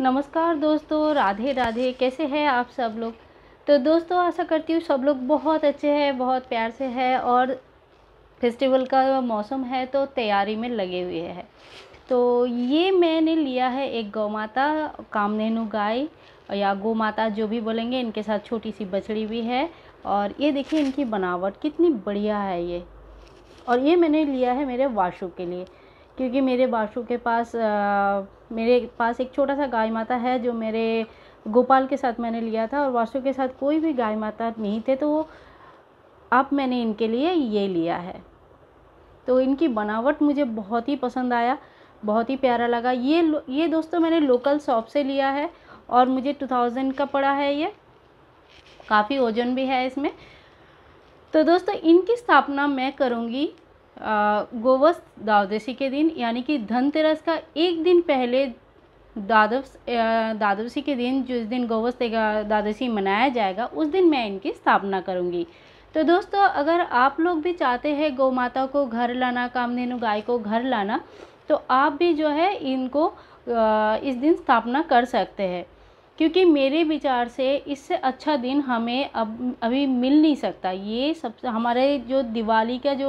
नमस्कार दोस्तों राधे राधे कैसे हैं आप सब लोग तो दोस्तों आशा करती हूँ सब लोग बहुत अच्छे हैं बहुत प्यार से हैं और फेस्टिवल का मौसम है तो तैयारी में लगे हुए हैं तो ये मैंने लिया है एक गौ माता कामनेनु गाय या गौ माता जो भी बोलेंगे इनके साथ छोटी सी बछड़ी भी है और ये देखिए इनकी बनावट कितनी बढ़िया है ये और ये मैंने लिया है मेरे वाशु के लिए क्योंकि मेरे वाशु के पास आ, मेरे पास एक छोटा सा गाय माता है जो मेरे गोपाल के साथ मैंने लिया था और वासु के साथ कोई भी गाय माता नहीं थे तो अब मैंने इनके लिए ये लिया है तो इनकी बनावट मुझे बहुत ही पसंद आया बहुत ही प्यारा लगा ये ये दोस्तों मैंने लोकल शॉप से लिया है और मुझे टू थाउजेंड का पड़ा है ये काफ़ी ओजन भी है इसमें तो दोस्तों इनकी स्थापना मैं करूँगी गोवस्त द्वादशी के दिन यानी कि धनतेरस का एक दिन पहले द्वादश द्वादशी के दिन जिस दिन गोवस्त द्वादशी मनाया जाएगा उस दिन मैं इनकी स्थापना करूँगी तो दोस्तों अगर आप लोग भी चाहते हैं गौ माता को घर लाना कामधेनु गाय को घर लाना तो आप भी जो है इनको इस दिन स्थापना कर सकते हैं क्योंकि मेरे विचार से इससे अच्छा दिन हमें अब अभी मिल नहीं सकता ये सबसे हमारे जो दिवाली का जो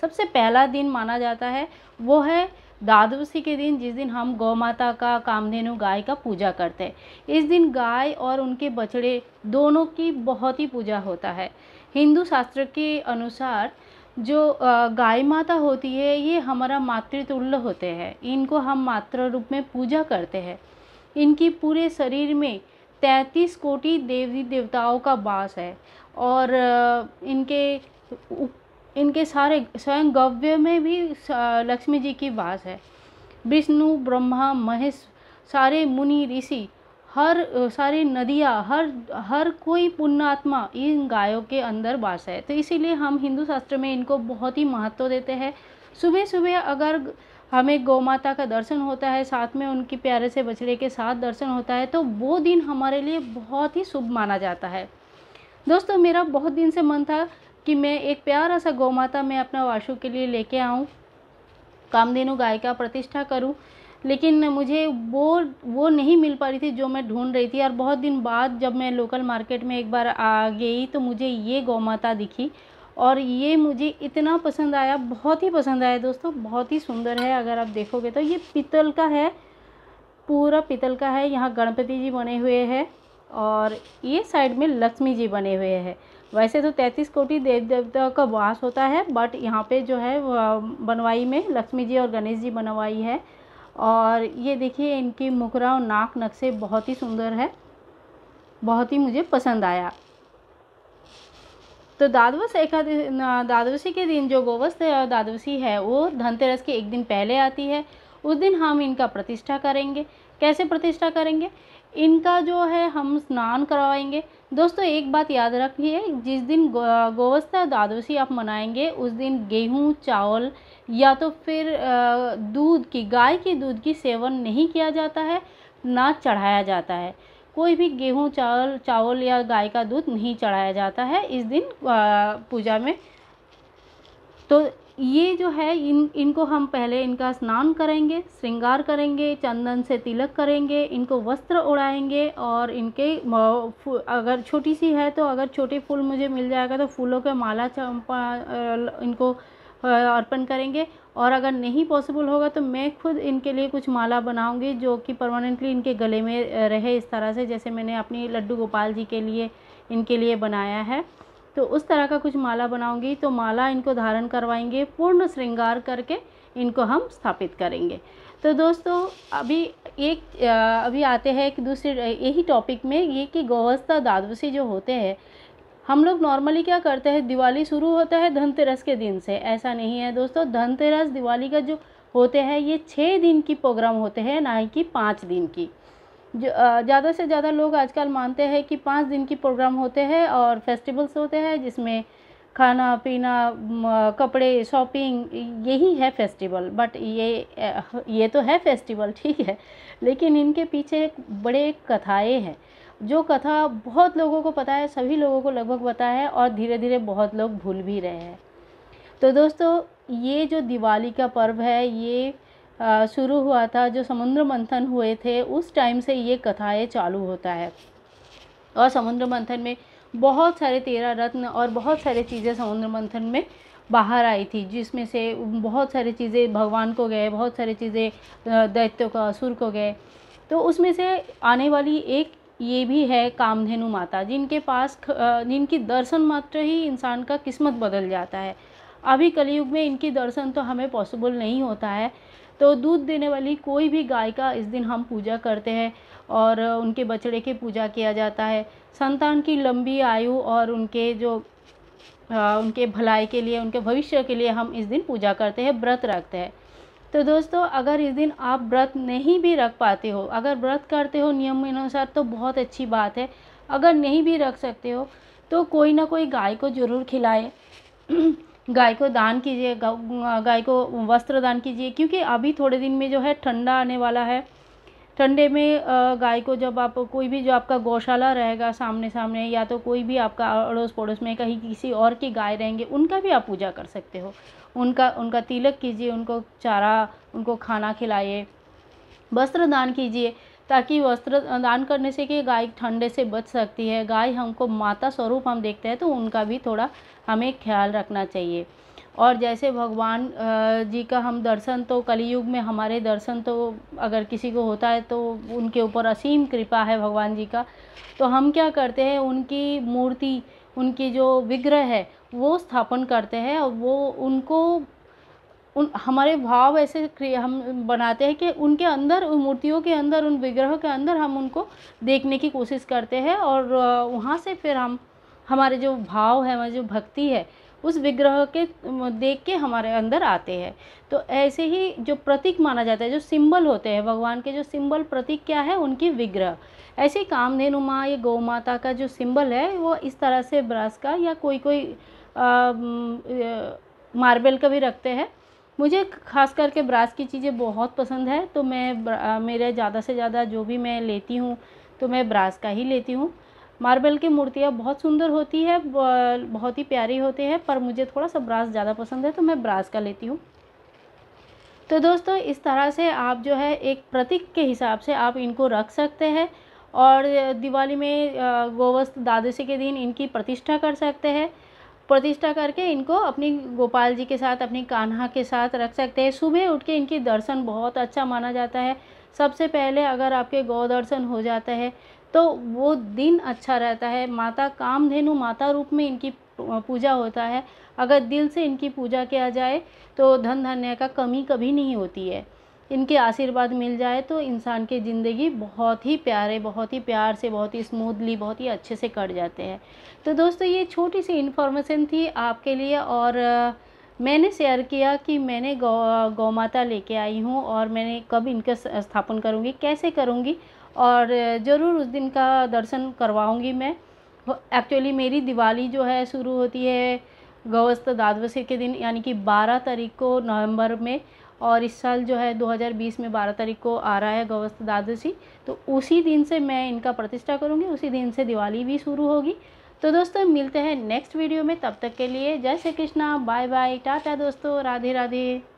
सबसे पहला दिन माना जाता है वो है द्वादशी के दिन जिस दिन हम गौ माता का कामधेनु गाय का पूजा करते हैं इस दिन गाय और उनके बछड़े दोनों की बहुत ही पूजा होता है हिंदू शास्त्र के अनुसार जो गाय माता होती है ये हमारा मातृतुल्य होते हैं इनको हम मातृ रूप में पूजा करते हैं इनकी पूरे शरीर में तैंतीस कोटि देवी देवताओं का वास है और इनके इनके सारे स्वयं गव्य में भी लक्ष्मी जी की वास है विष्णु ब्रह्मा महेश सारे मुनि ऋषि हर सारे नदियाँ हर हर कोई पुण्यात्मा इन गायों के अंदर वास है तो इसीलिए हम हिंदू शास्त्र में इनको बहुत ही महत्व देते हैं सुबह सुबह अगर हमें गौ माता का दर्शन होता है साथ में उनकी प्यारे से बछड़े के साथ दर्शन होता है तो वो दिन हमारे लिए बहुत ही शुभ माना जाता है दोस्तों मेरा बहुत दिन से मन था कि मैं एक प्यारा सा गौ माता मैं अपना वाशु के लिए लेके आऊँ कामधेनु गाय का प्रतिष्ठा करूँ लेकिन मुझे वो वो नहीं मिल पा रही थी जो मैं ढूंढ रही थी और बहुत दिन बाद जब मैं लोकल मार्केट में एक बार आ गई तो मुझे ये गौ माता दिखी और ये मुझे इतना पसंद आया बहुत ही पसंद आया दोस्तों बहुत ही सुंदर है अगर आप देखोगे तो ये पीतल का है पूरा पीतल का है यहाँ गणपति जी बने हुए हैं और ये साइड में लक्ष्मी जी बने हुए हैं वैसे तो तैंतीस कोटि देव देवता का वास होता है बट यहाँ पे जो है बनवाई में लक्ष्मी जी और गणेश जी बनवाई है और ये देखिए इनकी मुकरा और नाक नक्शे बहुत ही सुंदर है बहुत ही मुझे पसंद आया तो द्वादवश एका द्वादशी के दिन जो गोवस द्वादशी है वो धनतेरस के एक दिन पहले आती है उस दिन हम इनका प्रतिष्ठा करेंगे कैसे प्रतिष्ठा करेंगे इनका जो है हम स्नान करवाएंगे दोस्तों एक बात याद रखिए जिस दिन गो, और द्वादशी आप मनाएंगे उस दिन गेहूँ चावल या तो फिर दूध की गाय की दूध की सेवन नहीं किया जाता है ना चढ़ाया जाता है कोई भी गेहूँ चावल चावल या गाय का दूध नहीं चढ़ाया जाता है इस दिन पूजा में तो ये जो है इन इनको हम पहले इनका स्नान करेंगे श्रृंगार करेंगे चंदन से तिलक करेंगे इनको वस्त्र उड़ाएंगे और इनके अगर छोटी सी है तो अगर छोटे फूल मुझे मिल जाएगा तो फूलों के माला इनको अर्पण करेंगे और अगर नहीं पॉसिबल होगा तो मैं खुद इनके लिए कुछ माला बनाऊंगी जो कि परमानेंटली इनके गले में रहे इस तरह से जैसे मैंने अपनी लड्डू गोपाल जी के लिए इनके लिए बनाया है तो उस तरह का कुछ माला बनाऊंगी तो माला इनको धारण करवाएंगे पूर्ण श्रृंगार करके इनको हम स्थापित करेंगे तो दोस्तों अभी एक अभी आते हैं एक दूसरे यही टॉपिक में ये कि गौवस्था दादवसी जो होते हैं हम लोग नॉर्मली क्या करते हैं दिवाली शुरू होता है धनतेरस के दिन से ऐसा नहीं है दोस्तों धनतेरस दिवाली का जो होते हैं ये छः दिन की प्रोग्राम होते हैं ना ही कि पाँच दिन की ज़्यादा से ज़्यादा लोग आजकल मानते हैं कि पाँच दिन की प्रोग्राम होते हैं और फेस्टिवल्स होते हैं जिसमें खाना पीना कपड़े शॉपिंग यही है फेस्टिवल बट ये ये तो है फेस्टिवल ठीक है लेकिन इनके पीछे बड़े कथाएँ हैं जो कथा बहुत लोगों को पता है सभी लोगों को लगभग पता है और धीरे धीरे बहुत लोग भूल भी रहे हैं तो दोस्तों ये जो दिवाली का पर्व है ये शुरू हुआ था जो समुद्र मंथन हुए थे उस टाइम से ये कथाएँ चालू होता है और समुद्र मंथन में बहुत सारे तेरह रत्न और बहुत सारी चीज़ें समुद्र मंथन में बाहर आई थी जिसमें से बहुत सारी चीज़ें भगवान को गए बहुत सारी चीज़ें दैत्यों को असुर को गए तो उसमें से आने वाली एक ये भी है कामधेनु माता जिनके पास जिनकी दर्शन मात्र ही इंसान का किस्मत बदल जाता है अभी कलयुग में इनकी दर्शन तो हमें पॉसिबल नहीं होता है तो दूध देने वाली कोई भी गाय का इस दिन हम पूजा करते हैं और उनके बछड़े की पूजा किया जाता है संतान की लंबी आयु और उनके जो उनके भलाई के लिए उनके भविष्य के लिए हम इस दिन पूजा करते हैं व्रत रखते हैं तो दोस्तों अगर इस दिन आप व्रत नहीं भी रख पाते हो अगर व्रत करते हो नियम अनुसार तो बहुत अच्छी बात है अगर नहीं भी रख सकते हो तो कोई ना कोई गाय को ज़रूर खिलाए गाय को दान कीजिए गाय को वस्त्र दान कीजिए क्योंकि अभी थोड़े दिन में जो है ठंडा आने वाला है ठंडे में गाय को जब आप कोई भी जो आपका गौशाला रहेगा सामने सामने या तो कोई भी आपका अड़ोस पड़ोस में कहीं किसी और की गाय रहेंगे उनका भी आप पूजा कर सकते हो उनका उनका तिलक कीजिए उनको चारा उनको खाना खिलाइए वस्त्र दान कीजिए ताकि वस्त्र दान करने से कि गाय ठंडे से बच सकती है गाय हमको माता स्वरूप हम देखते हैं तो उनका भी थोड़ा हमें ख्याल रखना चाहिए और जैसे भगवान जी का हम दर्शन तो कलयुग में हमारे दर्शन तो अगर किसी को होता है तो उनके ऊपर असीम कृपा है भगवान जी का तो हम क्या करते हैं उनकी मूर्ति उनकी जो विग्रह है वो स्थापन करते हैं और वो उनको उन हमारे भाव ऐसे हम बनाते हैं कि उनके अंदर उन मूर्तियों के अंदर उन विग्रहों के अंदर हम उनको देखने की कोशिश करते हैं और वहाँ से फिर हम हमारे जो भाव है हमारी जो भक्ति है उस विग्रह के देख के हमारे अंदर आते हैं तो ऐसे ही जो प्रतीक माना जाता है जो सिंबल होते हैं भगवान के जो सिंबल प्रतीक क्या है उनकी विग्रह ऐसे कामधेनु माँ या गौ माता का जो सिंबल है वो इस तरह से ब्रास का या कोई कोई मार्बल का भी रखते हैं मुझे खास करके ब्रास की चीज़ें बहुत पसंद है तो मैं मेरे ज़्यादा से ज़्यादा जो भी मैं लेती हूँ तो मैं ब्रास का ही लेती हूँ मार्बल की मूर्तियाँ बहुत सुंदर होती है बहुत ही प्यारी होती है पर मुझे थोड़ा सा ब्रास ज़्यादा पसंद है तो मैं ब्रास का लेती हूँ तो दोस्तों इस तरह से आप जो है एक प्रतीक के हिसाब से आप इनको रख सकते हैं और दिवाली में गोवस्त द्वादशी के दिन इनकी प्रतिष्ठा कर सकते हैं प्रतिष्ठा करके इनको अपनी गोपाल जी के साथ अपनी कान्हा के साथ रख सकते हैं सुबह उठ के इनकी दर्शन बहुत अच्छा माना जाता है सबसे पहले अगर आपके गौ दर्शन हो जाता है तो वो दिन अच्छा रहता है माता कामधेनु माता रूप में इनकी पूजा होता है अगर दिल से इनकी पूजा किया जाए तो धन धन्य का कमी कभी नहीं होती है इनके आशीर्वाद मिल जाए तो इंसान की ज़िंदगी बहुत ही प्यारे बहुत ही प्यार से बहुत ही स्मूथली बहुत ही अच्छे से कट जाते हैं तो दोस्तों ये छोटी सी इन्फॉर्मेशन थी आपके लिए और मैंने शेयर किया कि मैंने गौ गौ माता लेके आई हूँ और मैंने कब इनका स्थापन करूँगी कैसे करूँगी और ज़रूर उस दिन का दर्शन करवाऊँगी मैं एक्चुअली मेरी दिवाली जो है शुरू होती है गौस्त द्वादशी के दिन यानी कि 12 तारीख को नवंबर में और इस साल जो है 2020 में 12 तारीख को आ रहा है गौस्त द्वादशी तो उसी दिन से मैं इनका प्रतिष्ठा करूँगी उसी दिन से दिवाली भी शुरू होगी तो दोस्तों मिलते हैं नेक्स्ट वीडियो में तब तक के लिए जय Shri Krishna bye bye tata दोस्तों राधे राधे